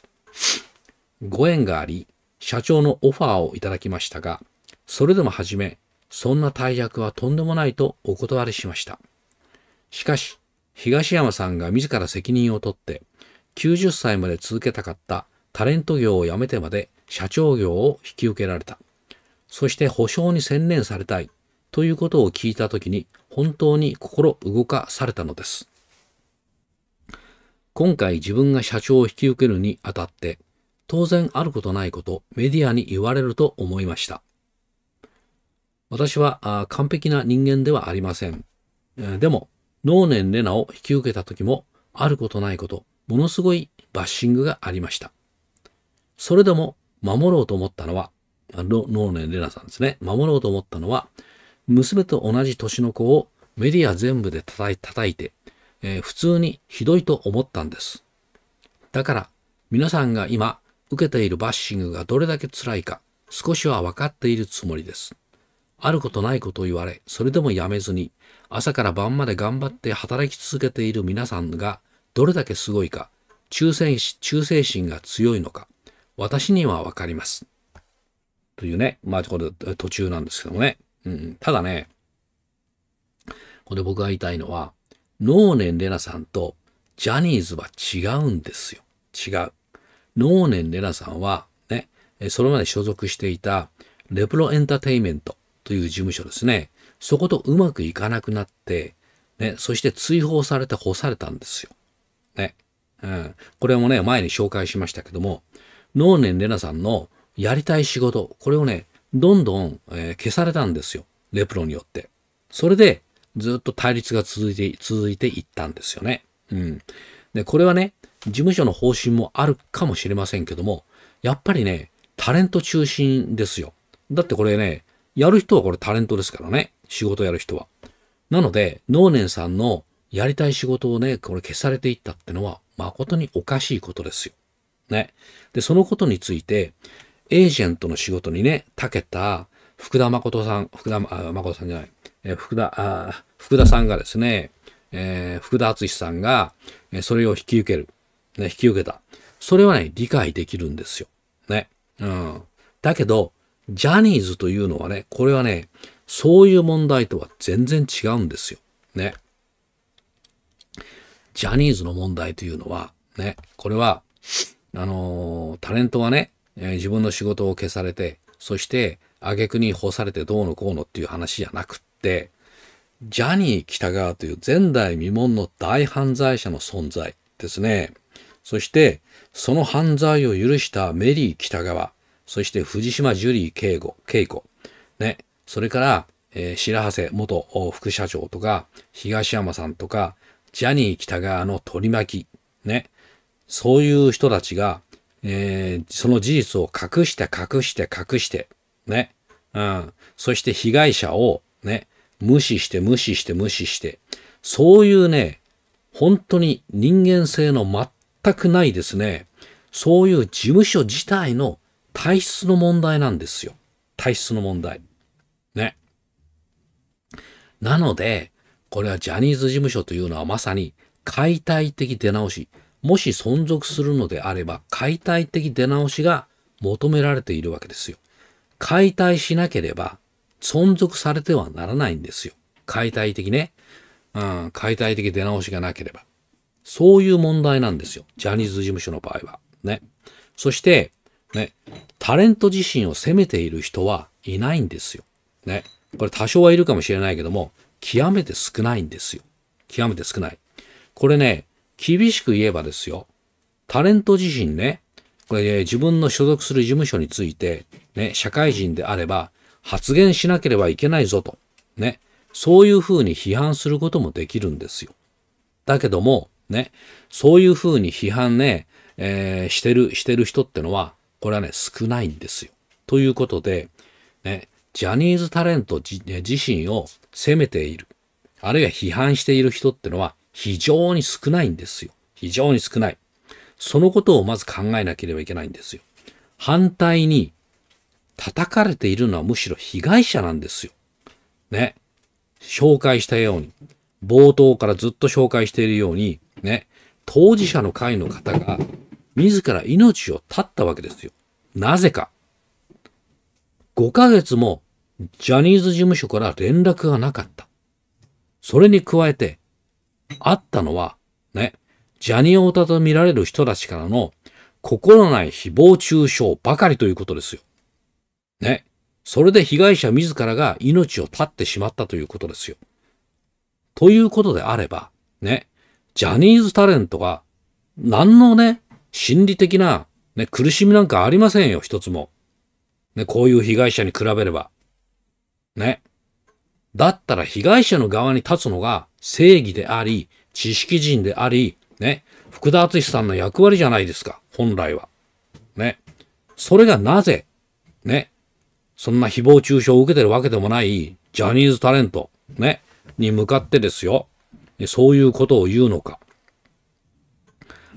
ご縁があり、社長のオファーをいただきましたが、それでもはじめ、そんな大役はとんでもないとお断りしました。しかし、東山さんが自ら責任を取って、90歳まで続けたかったタレント業を辞めてまで社長業を引き受けられた。そして保証に専念されたいということを聞いたときに本当に心動かされたのです。今回自分が社長を引き受けるにあたって、当然あることないことメディアに言われると思いました。私は完璧な人間ではありません。でも、能年レナを引き受けた時も、あることないこと、ものすごいバッシングがありました。それでも、守ろうと思ったのは、能年レナさんですね。守ろうと思ったのは、娘と同じ年の子をメディア全部で叩い叩いて、えー、普通にひどいと思ったんです。だから、皆さんが今受けているバッシングがどれだけ辛いか、少しは分かっているつもりです。あることないことを言われ、それでもやめずに、朝から晩まで頑張って働き続けている皆さんがどれだけすごいか、忠誠忠誠心が強いのか、私には分かります。というね、まあこれ途中なんですけどもね。うん、ただね、ここで僕が言いたいのは、能年レナさんとジャニーズは違うんですよ。違う。能年レナさんは、ね、それまで所属していたレプロエンターテイメントという事務所ですね。そことうまくいかなくなって、ね、そして追放されて干されたんですよ。ね。うん。これもね、前に紹介しましたけども、能年レナさんのやりたい仕事、これをね、どんどん、えー、消されたんですよ。レプロによって。それで、ずっと対立が続いて、続いていったんですよね。うん。で、これはね、事務所の方針もあるかもしれませんけども、やっぱりね、タレント中心ですよ。だってこれね、やる人はこれタレントですからね。仕事やる人は。なので、能年さんのやりたい仕事をね、これ消されていったってのは、誠におかしいことですよ。ね。で、そのことについて、エージェントの仕事にね、長けた福田誠さん、福田、あ誠さんじゃない、え福田あ、福田さんがですね、えー、福田敦さんが、えそれを引き受ける、ね、引き受けた。それはね、理解できるんですよ。ね。うん。だけど、ジャニーズというのはね、これはね、そういう問題とは全然違うんですよ。ね。ジャニーズの問題というのは、ね、これは、あのー、タレントはね、えー、自分の仕事を消されて、そして挙句に干されてどうのこうのっていう話じゃなくって、ジャニー北川という前代未聞の大犯罪者の存在ですね。そして、その犯罪を許したメリー北川、そして藤島ジュリー慶吾慶子、ね、それから、えー、白瀬元副社長とか、東山さんとか、ジャニー北川の取り巻き、ね、そういう人たちがえー、その事実を隠して隠して隠して、ね、うん、そして被害者をね、無視して無視して無視して、そういうね、本当に人間性の全くないですね、そういう事務所自体の体質の問題なんですよ。体質の問題。ね。なので、これはジャニーズ事務所というのはまさに解体的出直し、もし存続するのであれば解体的出直しが求められているわけですよ。解体しなければ存続されてはならないんですよ。解体的ね。うん、解体的出直しがなければ。そういう問題なんですよ。ジャニーズ事務所の場合は。ね。そして、ね、タレント自身を責めている人はいないんですよ。ね。これ多少はいるかもしれないけども、極めて少ないんですよ。極めて少ない。これね、厳しく言えばですよ、タレント自身ね、これ、自分の所属する事務所について、ね、社会人であれば発言しなければいけないぞと、ね、そういうふうに批判することもできるんですよ。だけども、ね、そういうふうに批判ね、えー、してる、してる人ってのは、これはね、少ないんですよ。ということで、ね、ジャニーズタレント自身を責めている、あるいは批判している人ってのは非常に少ないんですよ。非常に少ない。そのことをまず考えなければいけないんですよ。反対に、叩かれているのはむしろ被害者なんですよ。ね。紹介したように、冒頭からずっと紹介しているように、ね、当事者の会の方が、自ら命を絶ったわけですよ。なぜか。5ヶ月もジャニーズ事務所から連絡がなかった。それに加えて、あったのは、ね、ジャニオタと見られる人たちからの心ない誹謗中傷ばかりということですよ。ね。それで被害者自らが命を絶ってしまったということですよ。ということであれば、ね、ジャニーズタレントが何のね、心理的な、ね、苦しみなんかありませんよ、一つも。ね、こういう被害者に比べれば。ね。だったら被害者の側に立つのが正義であり、知識人であり、ね、福田敦さんの役割じゃないですか、本来は。ね。それがなぜ、ね、そんな誹謗中傷を受けてるわけでもないジャニーズタレント、ね、に向かってですよ、そういうことを言うのか。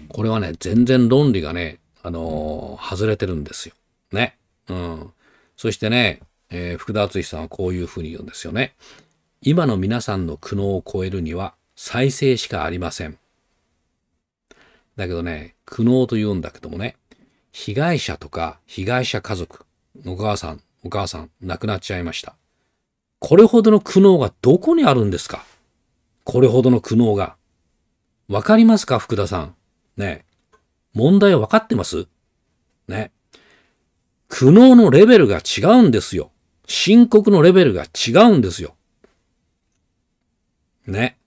これはね、全然論理がね、あのー、外れてるんですよ。ね。うん。そしてね、えー、福田敦さんはこういうふうに言うんですよね。今の皆さんの苦悩を超えるには再生しかありません。だけどね、苦悩と言うんだけどもね、被害者とか被害者家族、お母さん、お母さん、亡くなっちゃいました。これほどの苦悩がどこにあるんですかこれほどの苦悩が。わかりますか福田さん。ね問題わかってますね。苦悩のレベルが違うんですよ。深刻のレベルが違うんですよ。ね。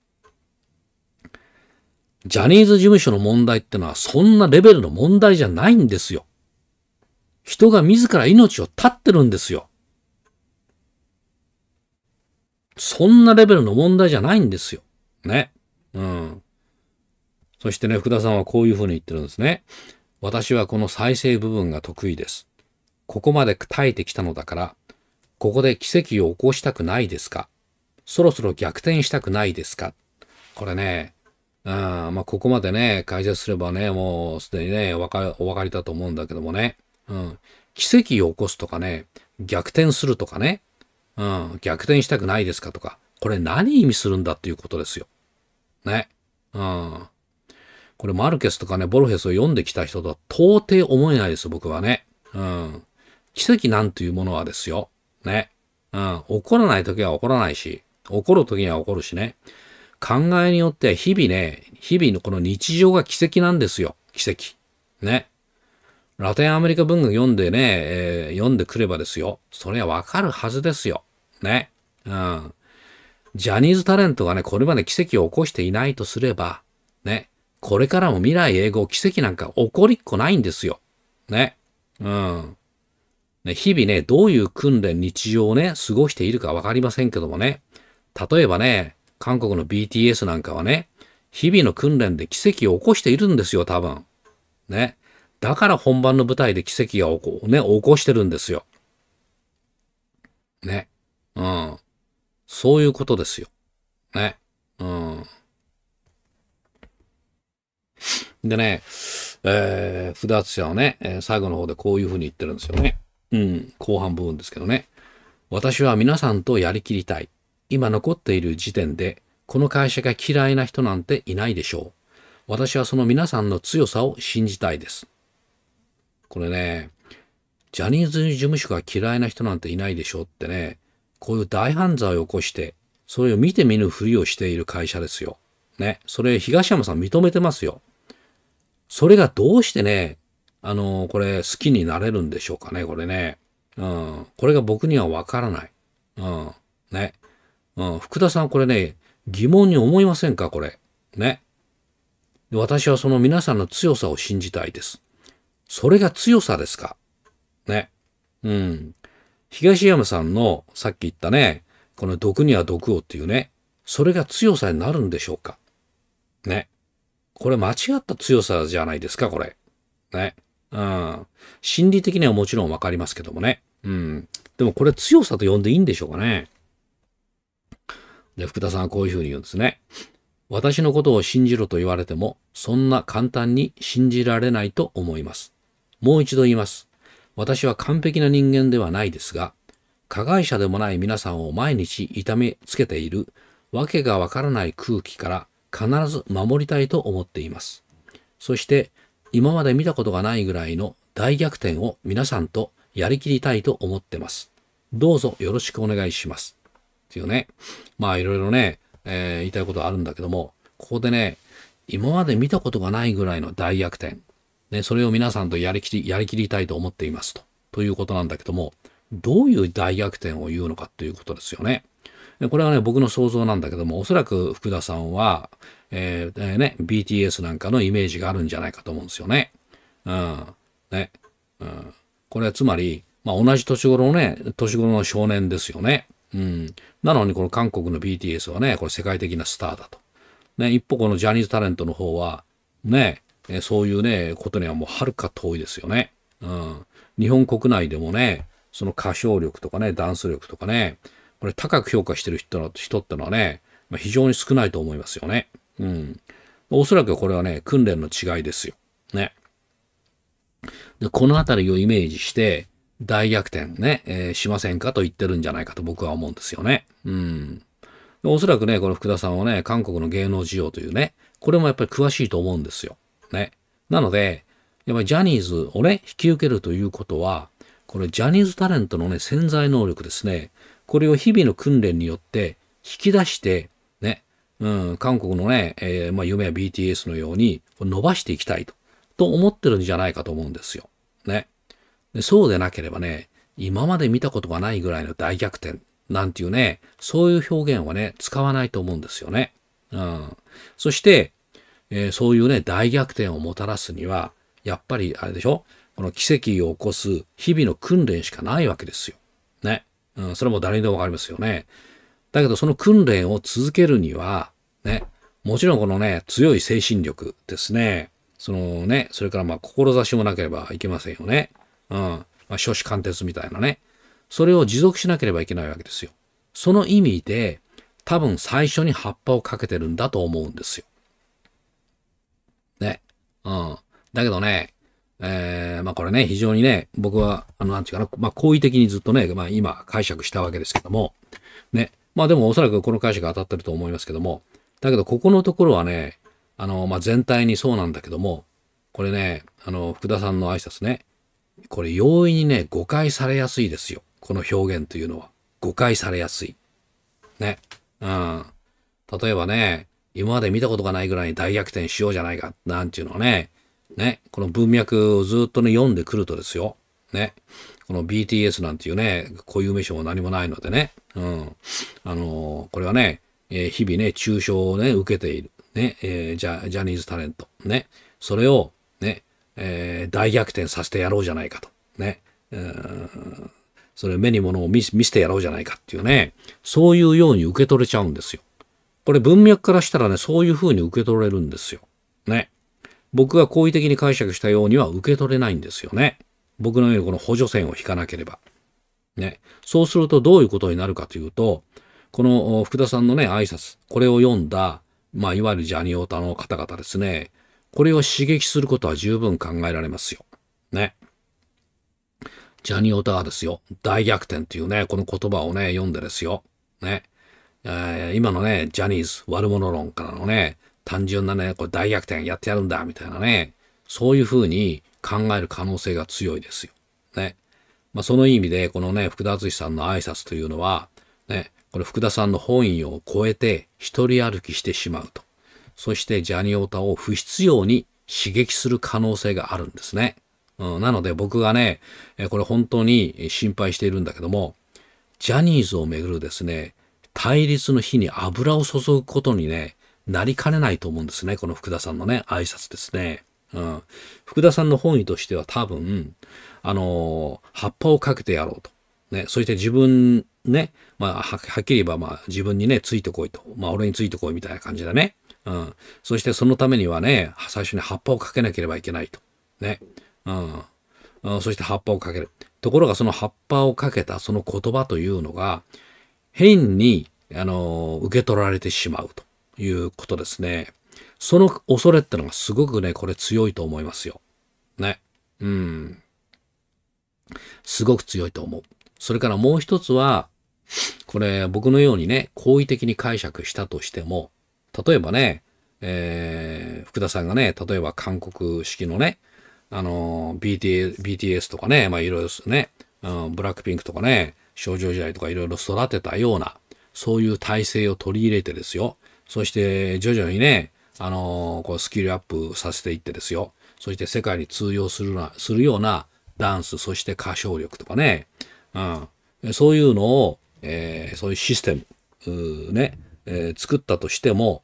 ジャニーズ事務所の問題ってのはそんなレベルの問題じゃないんですよ。人が自ら命を絶ってるんですよ。そんなレベルの問題じゃないんですよ。ね。うん。そしてね、福田さんはこういうふうに言ってるんですね。私はこの再生部分が得意です。ここまで耐えてきたのだから、ここで奇跡を起こしたくないですかそろそろ逆転したくないですかこれね、うん、まあ、ここまでね、解説すればね、もうすでにね、お分かお分かりだと思うんだけどもね、うん、奇跡を起こすとかね、逆転するとかね、うん、逆転したくないですかとか、これ何意味するんだっていうことですよ。ね。うん。これマルケスとかね、ボルフェスを読んできた人とは到底思えないです、僕はね。うん。奇跡なんていうものはですよ。ね。うん。怒らない時は怒らないし、怒る時には怒るしね。考えによって日々ね、日々のこの日常が奇跡なんですよ。奇跡。ね。ラテンアメリカ文学読んでね、えー、読んでくればですよ。それはわかるはずですよ。ね。うん。ジャニーズタレントがね、これまで奇跡を起こしていないとすれば、ね。これからも未来永劫奇跡なんか起こりっこないんですよ。ね。うん。ね、日々ね、どういう訓練、日常をね、過ごしているかわかりませんけどもね。例えばね、韓国の BTS なんかはね、日々の訓練で奇跡を起こしているんですよ、多分。ね。だから本番の舞台で奇跡が起こ、ね、起こしてるんですよ。ね。うん。そういうことですよ。ね。うん。でね、えー、福田敦はね、えー、最後の方でこういうふうに言ってるんですよね。うん。後半部分ですけどね。私は皆さんとやりきりたい。今残っている時点で、この会社が嫌いな人なんていないでしょう。私はその皆さんの強さを信じたいです。これね、ジャニーズ事務所が嫌いな人なんていないでしょうってね、こういう大犯罪を起こして、それを見て見ぬふりをしている会社ですよ。ね。それ、東山さん認めてますよ。それがどうしてね、あのこれ、好きになれるんでしょうかね、これね。うん。これが僕にはわからない。うん。ね。うん、福田さんこれね、疑問に思いませんかこれ。ね。私はその皆さんの強さを信じたいです。それが強さですかね。うん。東山さんのさっき言ったね、この毒には毒をっていうね、それが強さになるんでしょうかね。これ間違った強さじゃないですかこれ。ね。うん。心理的にはもちろんわかりますけどもね。うん。でもこれ強さと呼んでいいんでしょうかね。で、福田さんはこういうふうに言うんですね。私のことを信じろと言われても、そんな簡単に信じられないと思います。もう一度言います。私は完璧な人間ではないですが、加害者でもない皆さんを毎日痛めつけている、わけがわからない空気から必ず守りたいと思っています。そして、今まで見たことがないぐらいの大逆転を皆さんとやりきりたいと思ってます。どうぞよろしくお願いします。っていうね、まあいろいろね、えー、言いたいことあるんだけども、ここでね、今まで見たことがないぐらいの大逆転。ね、それを皆さんとやりきり、やりきりたいと思っていますと。ということなんだけども、どういう大逆転を言うのかということですよね。これはね、僕の想像なんだけども、おそらく福田さんは、えー、えー、ね、BTS なんかのイメージがあるんじゃないかと思うんですよね。うん。ね。うん。これはつまり、まあ、同じ年頃のね、年頃の少年ですよね。うん。なのにこの韓国の BTS はね、これ世界的なスターだと。ね、一方このジャニーズタレントの方は、ね、そういうね、ことにはもうはるか遠いですよね。うん。日本国内でもね、その歌唱力とかね、ダンス力とかね、これ高く評価してる人の人ってのはね、まあ、非常に少ないと思いますよね。うん。おそらくこれはね、訓練の違いですよ。ね。で、この辺りをイメージして、大逆転ね、えー、しませんかと言ってるんじゃないかと僕は思うんですよね。うん。おそらくね、この福田さんはね、韓国の芸能事情というね、これもやっぱり詳しいと思うんですよ。ね。なので、やっぱりジャニーズをね、引き受けるということは、これジャニーズタレントのね、潜在能力ですね。これを日々の訓練によって引き出して、ね、うん、韓国のね、えー、まあ夢は BTS のように伸ばしていきたいと、と思ってるんじゃないかと思うんですよ。ね。でそうでなければね、今まで見たことがないぐらいの大逆転なんていうね、そういう表現はね、使わないと思うんですよね。うん。そして、えー、そういうね、大逆転をもたらすには、やっぱりあれでしょこの奇跡を起こす日々の訓練しかないわけですよ。ね。うん、それも誰にでもわかりますよね。だけどその訓練を続けるには、ね、もちろんこのね、強い精神力ですね。そのね、それからまあ、志もなければいけませんよね。うん。まあ、少子貫徹みたいなね。それを持続しなければいけないわけですよ。その意味で、多分最初に葉っぱをかけてるんだと思うんですよ。ね。うん。だけどね、えー、まあこれね、非常にね、僕は、あの、なんていうかな、まあ好意的にずっとね、まあ今解釈したわけですけども、ね。まあでもおそらくこの解釈が当たってると思いますけども、だけどここのところはね、あの、まあ全体にそうなんだけども、これね、あの、福田さんの挨拶ね、これ容易にね、誤解されやすいですよ。この表現というのは。誤解されやすい。ね。うん。例えばね、今まで見たことがないぐらいに大逆転しようじゃないか、なんていうのはね、ね、この文脈をずっとね、読んでくるとですよ。ね。この BTS なんていうね、固有名称も何もないのでね。うん。あのー、これはね、えー、日々ね、中傷をね、受けている。ね、えー、ジャジャニーズタレント。ね。それを、ね、えー、大逆転させてやろうじゃないかと。ね。うんそれ目に物を見せてやろうじゃないかっていうね、そういうように受け取れちゃうんですよ。これ文脈からしたらね、そういうふうに受け取れるんですよ。ね。僕が好意的に解釈したようには受け取れないんですよね。僕のようにこの補助線を引かなければ。ね。そうするとどういうことになるかというと、この福田さんのね、挨拶、これを読んだ、まあ、いわゆるジャニオタの方々ですね、これを刺激することは十分考えられますよ。ね。ジャニオタはですよ、大逆転というね、この言葉をね、読んでですよ。ね。えー、今のね、ジャニーズ悪者論からのね、単純なね、これ大逆転やってやるんだ、みたいなね、そういうふうに考える可能性が強いですよ。ね。まあ、その意味で、このね、福田敦さんの挨拶というのは、ね、これ福田さんの本意を超えて一人歩きしてしまうと。そしてジャニオタを不必要に刺激する可能性があるんですね。うん、なので僕がね、これ本当に心配しているんだけども、ジャニーズをめぐるですね、対立の火に油を注ぐことにね、なりかねないと思うんですね。この福田さんのね、挨拶ですね。うん、福田さんの本意としては多分、あのー、葉っぱをかけてやろうと。ね、そして自分ね、まあ、はっきり言えば、まあ、自分にね、ついてこいと。まあ、俺についてこいみたいな感じだね。うん。そしてそのためにはね、最初に葉っぱをかけなければいけないと。ね。うん。そして葉っぱをかける。ところがその葉っぱをかけたその言葉というのが、変に、あの、受け取られてしまうということですね。その恐れってのがすごくね、これ強いと思いますよ。ね。うん。すごく強いと思う。それからもう一つは、これ僕のようにね、好意的に解釈したとしても、例えばね、えー、福田さんがね、例えば韓国式のね、あの、BTS, BTS とかね、まあいろいろですね、うん、ブラックピンクとかね、少女時代とかいろいろ育てたような、そういう体制を取り入れてですよ。そして徐々にね、あのこうスキルアップさせていってですよ。そして世界に通用するな、するようなダンス、そして歌唱力とかね、うん、そういうのを、えー、そういうシステム、ね、えー、作ったとしても、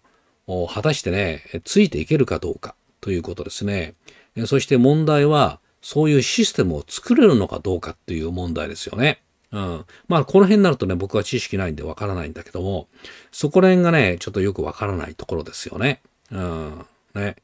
果たしてね、ついていけるかどうかということですね。そして問題は、そういうシステムを作れるのかどうかっていう問題ですよね。うん。まあ、この辺になるとね、僕は知識ないんでわからないんだけども、そこら辺がね、ちょっとよくわからないところですよね。うん。ね。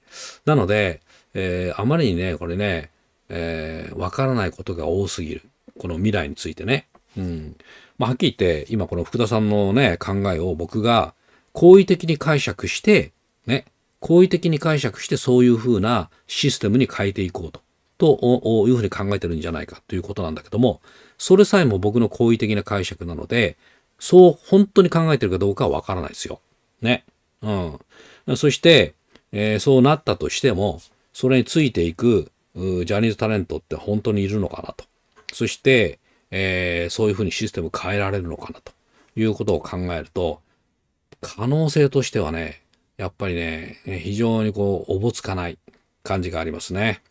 なので、えー、あまりにね、これね、えー、わからないことが多すぎる。この未来についてね。うん。まあ、はっきり言って、今この福田さんのね、考えを僕が好意的に解釈して、ね、好意的に解釈してそういうふうなシステムに変えていこうと、というふうに考えてるんじゃないかということなんだけども、それさえも僕の好意的な解釈なので、そう本当に考えてるかどうかはわからないですよ。ね。うん。そして、えー、そうなったとしても、それについていくジャニーズタレントって本当にいるのかなと。そして、えー、そういうふうにシステム変えられるのかなということを考えると、可能性としてはね、やっぱりね、非常にこう、おぼつかない感じがありますね。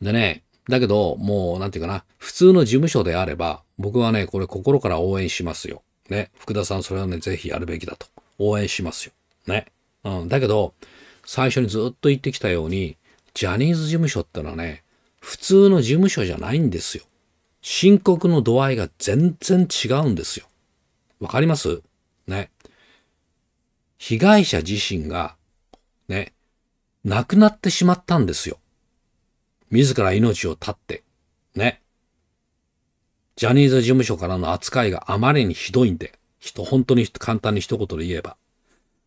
でね、だけど、もう、なんていうかな、普通の事務所であれば、僕はね、これ心から応援しますよ。ね、福田さん、それはね、ぜひやるべきだと。応援しますよ。ね。うん、だけど、最初にずっと言ってきたように、ジャニーズ事務所ってのはね、普通の事務所じゃないんですよ。深刻の度合いが全然違うんですよ。わかりますね。被害者自身が、ね、亡くなってしまったんですよ。自ら命を絶って、ね。ジャニーズ事務所からの扱いがあまりにひどいんで、人、本当に簡単に一言で言えば。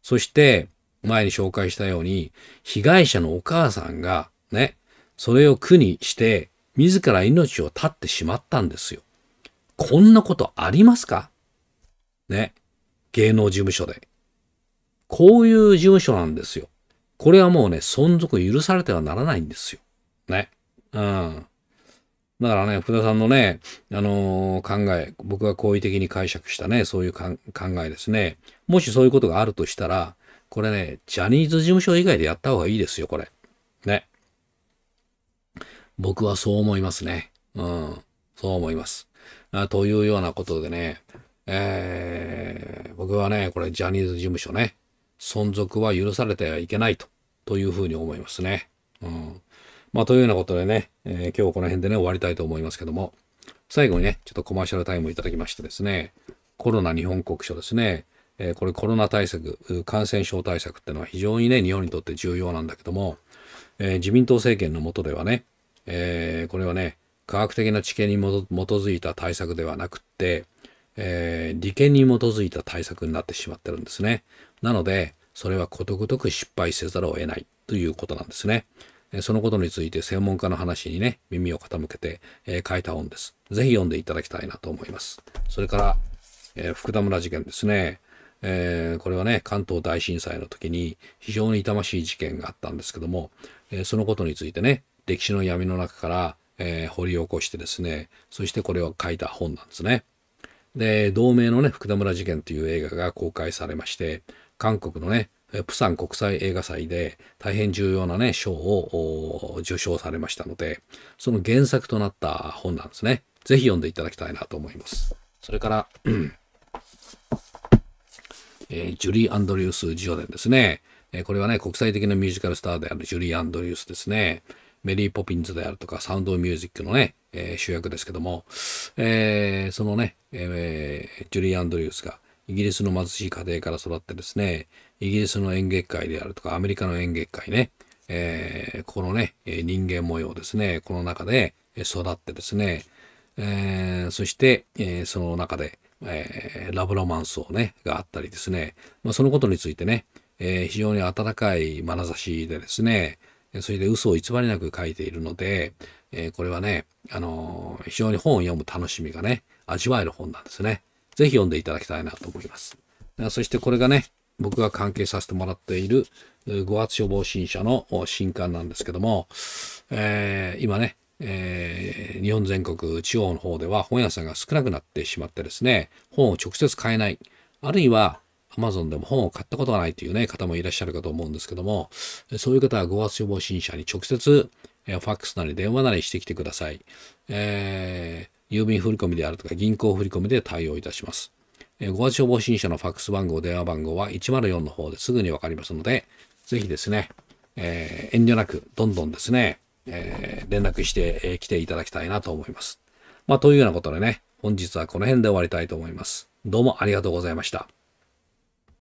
そして、前に紹介したように、被害者のお母さんが、ね、それを苦にして、自ら命を絶ってしまったんですよ。こんなことありますかね。芸能事務所で。こういう事務所なんですよ。これはもうね、存続許されてはならないんですよ。ね。うん。だからね、福田さんのね、あのー、考え、僕が好意的に解釈したね、そういう考えですね。もしそういうことがあるとしたら、これね、ジャニーズ事務所以外でやった方がいいですよ、これ。僕はそう思いますね。うん。そう思います。あというようなことでね、えー、僕はね、これジャニーズ事務所ね、存続は許されてはいけないと、というふうに思いますね。うん。まあ、というようなことでね、えー、今日この辺でね、終わりたいと思いますけども、最後にね、ちょっとコマーシャルタイムをいただきましてですね、コロナ日本国書ですね、えー、これコロナ対策、感染症対策っていうのは非常にね、日本にとって重要なんだけども、えー、自民党政権の下ではね、えー、これはね、科学的な知見に基づいた対策ではなくって、えー、利権に基づいた対策になってしまってるんですね。なので、それはことごとく失敗せざるを得ないということなんですね。そのことについて専門家の話にね、耳を傾けて、えー、書いた本です。ぜひ読んでいただきたいなと思います。それから、えー、福田村事件ですね。えー、これはね、関東大震災の時に非常に痛ましい事件があったんですけども、えそのことについてね、歴史の闇の中から、えー、掘り起こしてですね、そしてこれを書いた本なんですね。で、同名のね、福田村事件という映画が公開されまして、韓国のね、プサン国際映画祭で大変重要なね、賞を受賞されましたので、その原作となった本なんですね。ぜひ読んでいただきたいなと思います。それから、えー、ジュリー・アンドリュース・ジオデンですね。えこれはね、国際的なミュージカルスターであるジュリー・アンドリュースですね。メリーポピンズであるとか、サウンドミュージックのね、えー、主役ですけども、えー、そのね、えー、ジュリー・アンドリュースがイギリスの貧しい家庭から育ってですね、イギリスの演劇界であるとか、アメリカの演劇界ね、えー、このね、人間模様ですね、この中で育ってですね、えー、そして、えー、その中で、えー、ラブロマンスをね、があったりですね、まあ、そのことについてね、えー、非常に温かい眼差しでですね、それで嘘を偽りなく書いているので、えー、これはね、あのー、非常に本を読む楽しみがね、味わえる本なんですね。ぜひ読んでいただきたいなと思います。そしてこれがね、僕が関係させてもらっている5月処防新社の新刊なんですけども、えー、今ね、えー、日本全国地方の方では本屋さんが少なくなってしまってですね、本を直接買えない。あるいは Amazon でも本を買ったことがないというね、方もいらっしゃるかと思うんですけども、そういう方は5月予防審者に直接、えファックスなり電話なりしてきてください。えー、郵便振込であるとか銀行振込で対応いたします。えー、5月予防審者のファックス番号、電話番号は104の方ですぐにわかりますので、ぜひですね、えー、遠慮なく、どんどんですね、えー、連絡してき、えー、来ていただきたいなと思います。まあ、というようなことでね、本日はこの辺で終わりたいと思います。どうもありがとうございました。